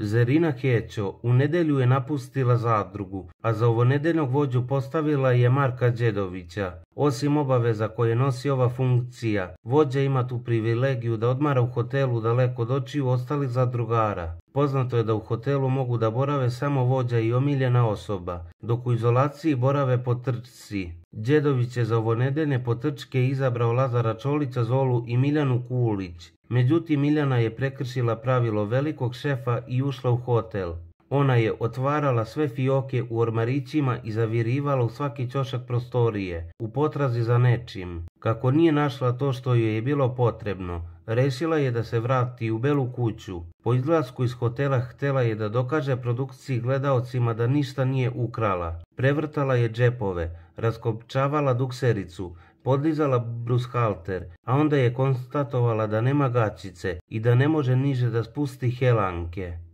Zerina Hećo u nedelju je napustila zadrugu, a za ovonedeljnog vođu postavila je Marka Đedovića. Osim obaveza koje nosi ova funkcija, vođa ima tu privilegiju da odmara u hotelu daleko od očiju ostalih zadrugara. Poznato je da u hotelu mogu da borave samo vođa i omiljena osoba, dok u izolaciji borave potrčci. Đedović je za po potrčke izabrao Lazara Čolića Zolu i Miljanu Kulić. Međutim, Miljana je prekršila pravilo velikog šefa i ušla u hotel. Ona je otvarala sve fioke u ormarićima i zavirivala u svaki čošak prostorije, u potrazi za nečim. Kako nije našla to što joj je bilo potrebno, Resila je da se vrati u belu kuću. Po izlasku iz hotela htela je da dokaže produkciji gledaocima da ništa nije ukrala. Prevrtala je džepove, raskopčavala duksericu, podlizala brushalter, a onda je konstatovala da nema gačice i da ne može niže da spusti helanke.